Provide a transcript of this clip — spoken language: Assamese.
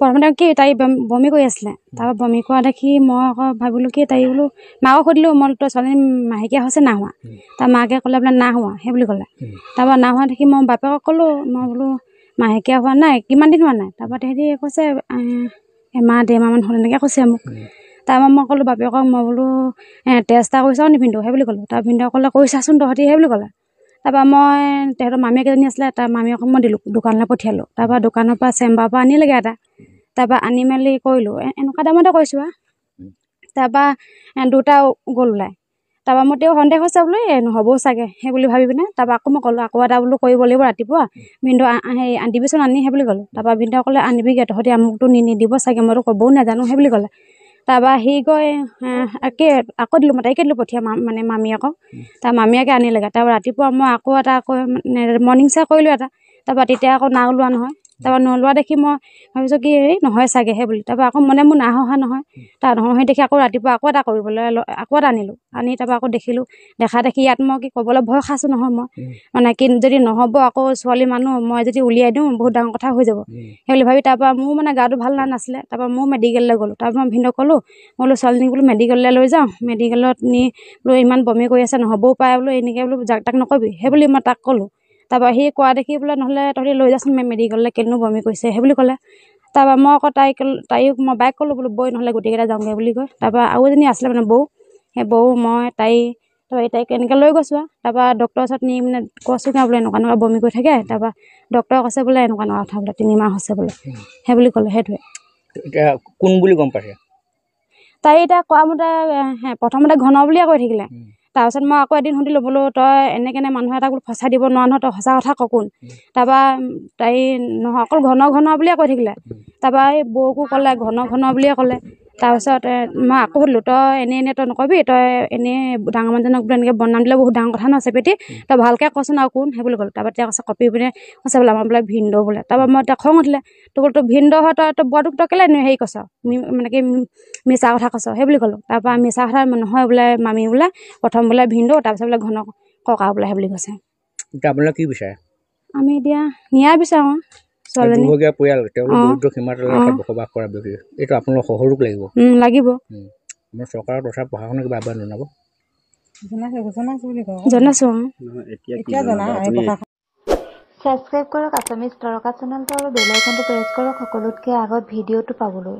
প্ৰথমতে কি তাই বমি কৰি আছিলে তাৰপৰা বমি কৰা দেখি মই আকৌ ভাবিলোঁ কি তাই বোলো মাকক সুধিলোঁ মই তই ছোৱালীজনী মাহেকীয়া হৈছে না হোৱা তাৰ মাকে ক'লে বোলে না হোৱা সেই বুলি ক'লে তাৰপৰা না হোৱা দেখি মই বাপেকক ক'লোঁ মই বোলো মাহেকীয়া হোৱা নাই কিমান দিন হোৱা নাই তাৰপৰা তেহেঁতি কৈছে এমাহ ডেৰমাহমান হ'ল এনেকৈ কৈছে মোক তাৰপৰা মই ক'লোঁ বাপেকক মই বোলো টেষ্টা কৰিছা নি ভিনদেউ সেই বুলি ক'লোঁ তাৰ ভিনদেউ ক'লে কৰিছাচোন তহঁতি সেই বুলি ক'লে তাৰপৰা মই তেহেঁতৰ মামীক এজনী আছিলে তাৰ মামীকক মই দিলোঁ দোকানলৈ পঠিয়ালোঁ তাৰপৰা দোকানৰ পৰা চেম্বাৰৰ পৰা আনিলেগৈ এটা তাৰপৰা আনি মেলি কৰিলোঁ এনেকুৱা দামতে কৰিছোঁ আৰু তাৰপৰা দুটা গ'ল ওলাই তাৰপৰা মই তেওঁ সন্দেহ হৈছে বোলো এই নহ'বও চাগে সেই বুলি ভাবি পিনে তাৰপৰা আকৌ মই ক'লোঁ আকৌ এটা বোলো কৰিব লাগিব ৰাতিপুৱা বিন্দু সেই দিবিচোন আনি সেই বুলি ক'লোঁ তাৰপৰা বিন্দু ক'লে আনিবিগৈ তহঁতি আমুকটো নি নিদিব চাগে মইতো ক'বও নাজানো সেই বুলি ক'লে তাৰপৰা সি গৈ একে আকৌ দিলোঁ মই তাইকে দিলোঁ পঠিয়া মানে মামী আকৌ তাৰ মামীয়াকে আনিলেগৈ তাৰপৰা ৰাতিপুৱা মই আকৌ এটা আকৌ মৰ্ণিং চাই কৰিলোঁ এটা তাৰপৰা তেতিয়া আকৌ না ওলোৱা নহয় তাৰপৰা নোলোৱা দেখি মই ভাবিছোঁ কি এই নহয় চাগে সেই বুলি তাৰপৰা আকৌ মনে মোৰ নাহ অহা নহয় তাৰ নহয় দেখি আকৌ ৰাতিপুৱা আকৌ এটা কৰিবলৈ আকৌ এটা আনিলোঁ আনি তাৰপৰা আকৌ দেখিলোঁ দেখা দেখি ইয়াত মই কি ক'বলৈ ভয় খাইছোঁ নহয় মই মানে কি যদি নহ'ব আকৌ ছোৱালী মানুহ মই যদি উলিয়াই দিওঁ বহুত ডাঙৰ কথা হৈ যাব সেই বুলি ভাবি তাৰপৰা মোৰ মানে গাটো ভাল না নাছিলে তাৰপৰা মোৰ মেডিকেললৈ গ'লোঁ তাৰপৰা মই ভিন্ন ক'লোঁ মই বোলো ছোৱালীজনীক বোলো মেডিকেললৈ লৈ যাওঁ মেডিকেলত নি বোলো ইমান বমি কৰি আছে নহ'বও পাৰে বোলো এনেকৈ বোলো যাক তাক নক'বি সেই বুলি মই তাক ক'লোঁ তাৰপৰা সি কোৱা দেখি বোলে নহ'লে তহঁতি লৈ যাচোন মেডিকেললৈ কেলৈনো বমি কৰিছে সেই বুলি ক'লে তাৰপৰা মই আকৌ তাইক তাইক মই বাইক ক'লোঁ বোলো বৈ নহ'লে গোটেইকেইটা যাওঁগৈ বুলি কয় তাৰপৰা আৰু এজনী আছিলে মানে বৌ সেই বৌ মই তাই তই তাইক এনেকৈ লৈ গৈছোঁ আৰু তাৰপৰা ডক্টৰৰ ওচৰত নি মানে কৈছোঁ কৈছোঁগৈ বোলে এনেকুৱা এনেকুৱা বমি কৰি থাকে তাৰপৰা ডক্টৰক আছে বোলে এনেকুৱা এনেকুৱা কথা বোলে তিনিমাহ হৈছে বোলে সেই বুলি ক'লে সেইটোৱে কোন বুলি গম পাইছে তাই এতিয়া কোৱা মতে প্ৰথমতে ঘন বুলিয়ে কৈ থাকিলে তাৰপিছত মই আকৌ এদিন সুধিলোঁ বোলো তই এনেকেনে মানুহ এটাক বোলো সঁচা দিব নোৱাৰ নহয় তই সঁচা কথা ককোন তাৰপৰা তাই নহয় অকল ঘন ঘন বুলিয়ে কৈ থাকিলে তাৰপৰা এই বৌকো ক'লে ঘন ঘন বুলিয়ে ক'লে তাৰপিছত মই আকৌ সুধিলোঁ তই এনেই এনেই তই নকবি তই এনেই ডাঙৰ মানুহজনক বোলে এনেকৈ বদনাম দিলে বহুত ডাঙৰ কথা ন চেপেটি তই ভালকৈ কচোন আৰু কোন সেই বুলি ক'লোঁ তাৰপৰা তেতিয়া কৈছে কপি পিনে কৈছে বোলে আমাৰ বোলে ভিনদেউ বোলে তাৰপৰা মই এতিয়া খং উঠিলে তই বোলো তই ভিনদেউ হয় তই তই বোৱাটোক তই কেলৈ হেৰি কৈছ মানে কি মিছা কথা কৈছ সেই বুলি ক'লোঁ তাৰপৰা মিছা কথা নহয় বোলে মামী বোলে প্ৰথম বোলে ভিনদেউ তাৰপিছত বোলে ঘন ককা বোলে সেই বুলি কৈছে কি বিচাৰে আমি এতিয়া নিয়াই বিচাৰোঁ চেনেলটো আৰু বেলাইকনটো প্ৰেছ কৰক সকলোতকৈ আগত ভিডিঅ'টো পাবলৈ